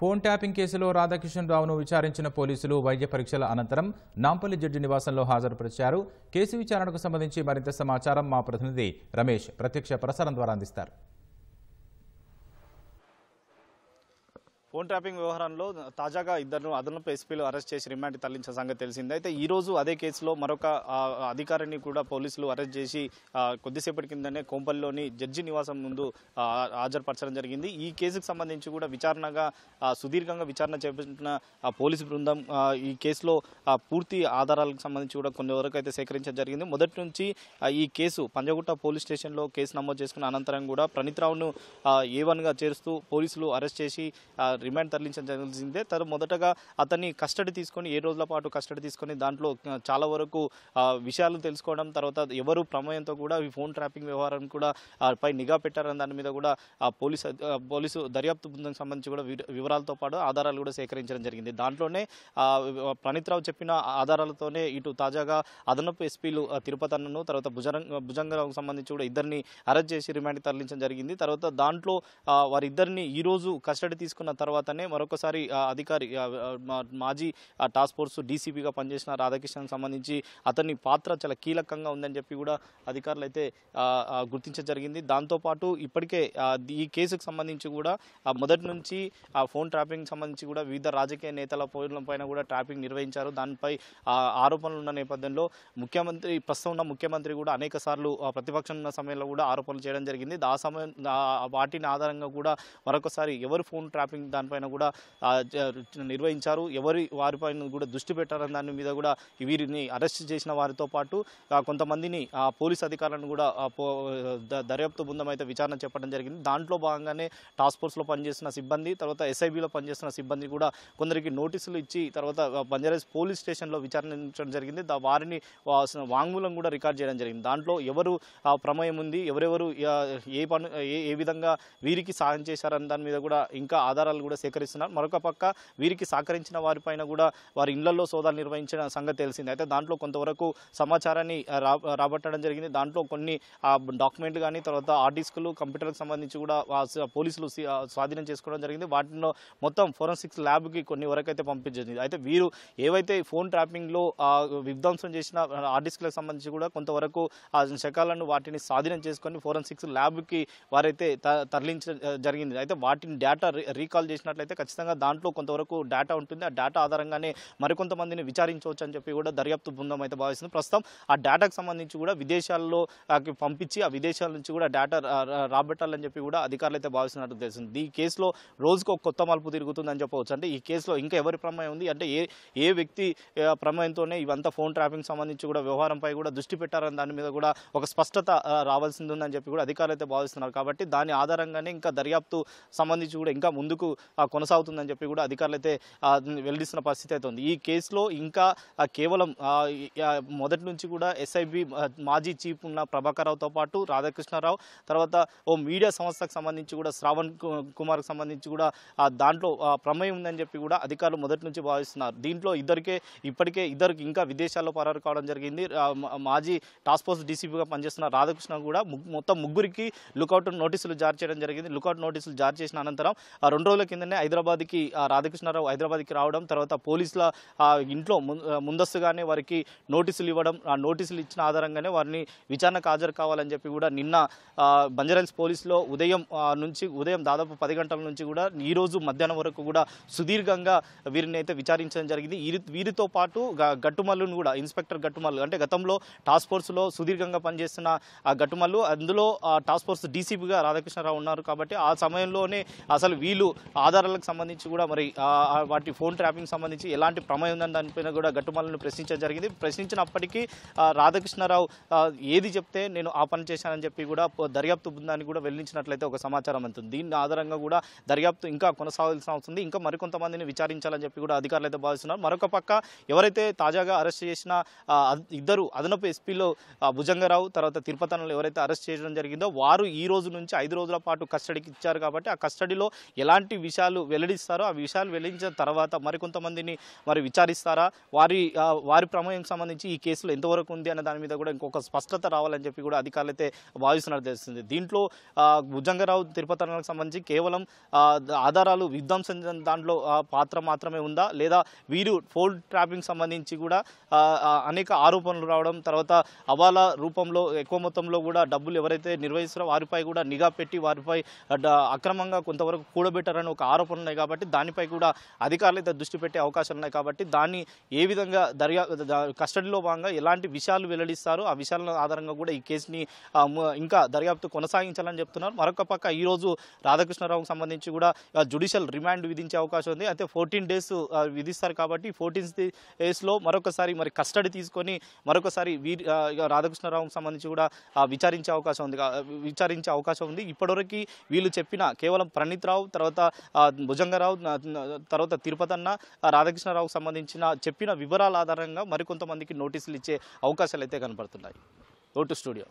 phone tapping కేసులో రాధాకృష్ణ రావును విచారించిన పోలీసులు వైద్య పరీక్షల అనంతరం నాంపల్లి జడ్జి నివాసంలో హాజరుపరిచారు కేసు విచారణకు సంబంధించి మరింత సమాచారం మా ప్రతినిధి రమేష్ ప్రత్యక్ష ప్రసారం ద్వారా అందిస్తారు ఫోన్ ట్రాపింగ్ వ్యవహారంలో తాజాగా ఇద్దరు అదనపు ఎస్పీలు అరెస్ట్ చేసి రిమాండ్ తరలించిన సంగతి తెలిసింది అయితే ఈ రోజు అదే కేసులో మరొక అధికారిని కూడా పోలీసులు అరెస్ట్ చేసి కొద్దిసేపటి కిందనే కోంపల్లిలోని జడ్జి నివాసం ముందు హాజరుపరచడం జరిగింది ఈ కేసుకు సంబంధించి కూడా విచారణగా సుదీర్ఘంగా విచారణ చేపట్టిన పోలీసు బృందం ఈ కేసులో పూర్తి ఆధారాలకు సంబంధించి కూడా కొన్ని వరకు అయితే సేకరించడం జరిగింది మొదటి నుంచి ఈ కేసు పంజగుట్ట పోలీస్ స్టేషన్లో కేసు నమోదు చేసుకున్న అనంతరం కూడా ప్రణీత్ రావును ఏ వన్గా చేరుస్తూ పోలీసులు అరెస్ట్ చేసి రిమాండ్ జరిగిందే తను మొదటగా అతన్ని కస్టడీ తీసుకొని ఏ రోజుల పాటు కస్టడీ తీసుకొని దాంట్లో చాలా వరకు విషయాలు తెలుసుకోవడం తర్వాత ఎవరు ప్రమేయంతో కూడా ఈ ఫోన్ ట్రాపింగ్ వ్యవహారం కూడా పై నిఘా పెట్టారని దాని మీద కూడా పోలీసు పోలీసు దర్యాప్తు బృందం సంబంధించి కూడా వివరాలతో పాటు ఆధారాలు కూడా సేకరించడం జరిగింది దాంట్లోనే ప్రణీత్రావు చెప్పిన ఆధారాలతోనే ఇటు తాజాగా అదనపు ఎస్పీలు తిరుపతి అన్నను తర్వాత భుజరంగ భుజంగరావుకు సంబంధించి కూడా ఇద్దరిని అరెస్ట్ చేసి రిమాండ్ తరలించడం జరిగింది తర్వాత దాంట్లో వారిద్దరిని ఈరోజు కస్టడీ తీసుకున్న తర్వాత తర్వాతనే మరొకసారి అధికారి మాజీ టాస్క్ ఫోర్స్ డీసీపీగా పనిచేసిన రాధాకృష్ణన్ సంబంధించి అతని పాత్ర చాలా కీలకంగా ఉందని చెప్పి కూడా అధికారులు అయితే గుర్తించడం జరిగింది దాంతోపాటు ఇప్పటికే ఈ కేసుకు సంబంధించి కూడా మొదటి నుంచి ఆ ఫోన్ ట్రాపింగ్ సంబంధించి కూడా వివిధ రాజకీయ నేతల పైన కూడా ట్రాపింగ్ నిర్వహించారు దానిపై ఆరోపణలు ఉన్న నేపథ్యంలో ముఖ్యమంత్రి ప్రస్తుతం ఉన్న ముఖ్యమంత్రి కూడా అనేక సార్లు ప్రతిపక్షం ఉన్న సమయంలో కూడా ఆరోపణలు చేయడం జరిగింది ఆ సమయం వాటిని ఆధారంగా కూడా మరొకసారి ఎవరు ఫోన్ ట్రాపింగ్ దానిపైన కూడా నిర్వహించారు ఎవరి వారిపైన కూడా దృష్టి పెట్టారని దాని మీద కూడా వీరిని అరెస్ట్ చేసిన వారితో పాటు కొంతమందిని పోలీస్ అధికారులను కూడా దర్యాప్తు బృందం అయితే విచారణ చెప్పడం జరిగింది దాంట్లో భాగంగానే టాస్క్ ఫోర్స్లో పనిచేసిన సిబ్బంది తర్వాత ఎస్ఐబిలో పనిచేసిన సిబ్బంది కూడా కొందరికి నోటీసులు ఇచ్చి తర్వాత బంజారాజ్ పోలీస్ స్టేషన్లో విచారించడం జరిగింది వారిని వాంగ్మూలం కూడా రికార్డ్ చేయడం జరిగింది దాంట్లో ఎవరు ప్రమేయం ఉంది ఎవరెవరు ఏ పను ఏ విధంగా వీరికి సాయం చేశారని దాని మీద కూడా ఇంకా ఆధారాలు కూడా సేకరిస్తున్నారు మరొక పక్క వీరికి సహకరించిన వారిపైన కూడా వారి ఇళ్లలో సోదాలు నిర్వహించిన సంగతి తెలిసింది అయితే దాంట్లో కొంతవరకు సమాచారాన్ని రాబట్టడం జరిగింది దాంట్లో కొన్ని డాక్యుమెంట్లు కానీ తర్వాత ఆ డిస్కులు కంప్యూటర్లకు సంబంధించి కూడా పోలీసులు స్వాధీనం చేసుకోవడం జరిగింది వాటిలో మొత్తం ఫోరెన్సిక్స్ ల్యాబ్కి కొన్ని వరకైతే పంపించింది అయితే వీరు ఏవైతే ఫోన్ ట్రాపింగ్లో విధ్వంసం చేసిన ఆ డిస్కులకు సంబంధించి కూడా కొంతవరకు ఆ శకాలను వాటిని స్వాధీనం చేసుకొని ఫోరెన్సిక్స్ ల్యాబ్కి వారైతే తరలించ జరిగింది అయితే వాటిని డేటా రీకాల్ చేసి చేసినట్లయితే ఖచ్చితంగా దాంట్లో కొంతవరకు డేటా ఉంటుంది ఆ డేటా ఆధారంగానే మరికొంతమందిని విచారించవచ్చు అని చెప్పి కూడా దర్యాప్తు బృందం అయితే భావిస్తుంది ప్రస్తుతం ఆ డేటాకు సంబంధించి కూడా విదేశాల్లో పంపించి ఆ విదేశాల నుంచి కూడా డేటా రాబెట్టాలని చెప్పి కూడా అధికారులు అయితే భావిస్తున్నట్టు తెలుస్తుంది ఈ కేసులో రోజుకు ఒక కొత్త మలుపు తిరుగుతుందని చెప్పవచ్చు అంటే ఈ కేసులో ఇంకా ఎవరి ప్రమేయం ఉంది అంటే ఏ ఏ వ్యక్తి ప్రమేయంతోనే ఇవంతా ఫోన్ ట్రాఫింగ్ సంబంధించి కూడా వ్యవహారంపై కూడా దృష్టి పెట్టారని దాని మీద కూడా ఒక స్పష్టత రావాల్సింది ఉందని చెప్పి కూడా అధికారులు అయితే భావిస్తున్నారు కాబట్టి దాని ఆధారంగానే ఇంకా దర్యాప్తు సంబంధించి కూడా ఇంకా ముందుకు కొనసాగుతుందని చెప్పి కూడా అధికారులు అయితే వెల్లడిస్తున్న పరిస్థితి అయితే ఉంది ఈ కేసులో ఇంకా కేవలం మొదటి నుంచి కూడా ఎస్ఐబి మాజీ చీఫ్ ఉన్న రావుతో పాటు రాధాకృష్ణారావు తర్వాత ఓ మీడియా సంస్థకు సంబంధించి కూడా శ్రావణ్ కుమార్కి సంబంధించి కూడా దాంట్లో ప్రమేయం ఉందని చెప్పి కూడా అధికారులు మొదటి నుంచి భావిస్తున్నారు దీంట్లో ఇద్దరికే ఇప్పటికే ఇద్దరికి ఇంకా విదేశాల్లో పరారు కావడం జరిగింది మాజీ టాస్క్ ఫోర్స్ డీసీపీగా పనిచేస్తున్న రాధాకృష్ణ కూడా మొత్తం ముగ్గురికి లుకౌట్ నోటీసులు జారీ చేయడం జరిగింది లుకౌట్ నోటీసులు జారీ చేసిన అనంతరం రెండు రోజుల కింద ఏంటంటే హైదరాబాద్కి రాధాకృష్ణారావు హైదరాబాద్కి రావడం తర్వాత పోలీసుల ఇంట్లో ముందస్తుగానే వారికి నోటీసులు ఇవ్వడం ఆ నోటీసులు ఇచ్చిన ఆధారంగానే వారిని విచారణకు హాజరు కావాలని చెప్పి కూడా నిన్న బంజారాల్స్ పోలీసులో ఉదయం నుంచి ఉదయం దాదాపు పది గంటల నుంచి కూడా ఈరోజు మధ్యాహ్నం వరకు కూడా సుదీర్ఘంగా వీరిని అయితే విచారించడం జరిగింది వీరితో పాటు గట్టుమల్లును కూడా ఇన్స్పెక్టర్ గట్టుమల్లు అంటే గతంలో టాస్క్ ఫోర్స్లో సుదీర్ఘంగా పనిచేస్తున్న ఆ గట్టుమల్లు అందులో టాస్క్ ఫోర్స్ డీసీపీగా రాధాకృష్ణారావు ఉన్నారు కాబట్టి ఆ సమయంలోనే అసలు వీళ్ళు ఆధారాలకు సంబంధించి కూడా మరి వాటి ఫోన్ ట్రాపింగ్ సంబంధించి ఎలాంటి ప్రమేయం ఉందని దానిపైన కూడా గట్టుమల్లను ప్రశ్నించడం జరిగింది ప్రశ్నించినప్పటికీ రాధాకృష్ణారావు ఏది చెప్తే నేను ఆ పని చేశానని చెప్పి కూడా దర్యాప్తు బృందాన్ని కూడా వెల్లించినట్లయితే ఒక సమాచారం అందుతుంది దీని ఆధారంగా కూడా దర్యాప్తు ఇంకా కొనసాగాల్సిన అవసరం ఇంకా మరికొంతమందిని విచారించాలని చెప్పి కూడా అధికారులు అయితే భావిస్తున్నారు మరొక పక్క ఎవరైతే తాజాగా అరెస్ట్ చేసిన ఇద్దరు అదనపు ఎస్పీలో భుజంగరావు తర్వాత తిరుపతనలో ఎవరైతే అరెస్ట్ చేయడం జరిగిందో వారు ఈ రోజు నుంచి ఐదు రోజుల పాటు కస్టడీకి ఇచ్చారు కాబట్టి ఆ కస్టడీలో ఎలాంటి విషయాలు వెల్లడిస్తారో ఆ విషయాలు వెల్లడించిన తర్వాత మరికొంతమందిని మరి విచారిస్తారా వారి వారి ప్రమేయం సంబంధించి ఈ కేసులో ఎంతవరకు ఉంది అన్న దాని మీద కూడా ఇంకొక స్పష్టత రావాలని చెప్పి కూడా అధికారులు అయితే భావిస్తున్నారు తెలుస్తుంది దీంట్లో భుజంగరావు తిరుపతనకు సంబంధించి కేవలం ఆధారాలు విధ్వంసం దాంట్లో పాత్ర మాత్రమే ఉందా లేదా వీరు ఫోల్డ్ ట్రాపింగ్ సంబంధించి కూడా అనేక ఆరోపణలు రావడం తర్వాత అవాలా రూపంలో ఎక్కువ మొత్తంలో కూడా డబ్బులు ఎవరైతే నిర్వహిస్తారో వారిపై కూడా నిఘా పెట్టి వారిపై అక్రమంగా కొంతవరకు కూడబెట్టారని ఒక ఆరోపణ ఉన్నాయి కాబట్టి దానిపై కూడా అధికారులు అయితే దృష్టి పెట్టే అవకాశాలు ఉన్నాయి కాబట్టి దాన్ని ఏ విధంగా దర్యా కస్టడీలో భాగంగా ఎలాంటి విషయాలు వెల్లడిస్తారో ఆ విషయాల ఆధారంగా కూడా ఈ కేసుని ఇంకా దర్యాప్తు కొనసాగించాలని చెప్తున్నారు మరొక పక్క ఈరోజు రాధాకృష్ణరావుకు సంబంధించి కూడా జ్యుడిషియల్ రిమాండ్ విధించే అవకాశం ఉంది అయితే ఫోర్టీన్ డేస్ విధిస్తారు కాబట్టి ఫోర్టీన్ డేస్లో మరొకసారి మరి కస్టడీ తీసుకొని మరొకసారి వీరి రాధాకృష్ణరావుకు సంబంధించి కూడా విచారించే అవకాశం ఉంది విచారించే అవకాశం ఉంది ఇప్పటివరకు వీళ్ళు చెప్పిన కేవలం ప్రణీత్ రావు తర్వాత భుజంగరావు తర్వాత తిరుపతి అన్న రాధాకృష్ణరావుకు సంబంధించిన చెప్పిన వివరాల ఆధారంగా మరికొంతమందికి నోటీసులు ఇచ్చే అవకాశాలు అయితే కనపడుతున్నాయి ఓటు స్టూడియో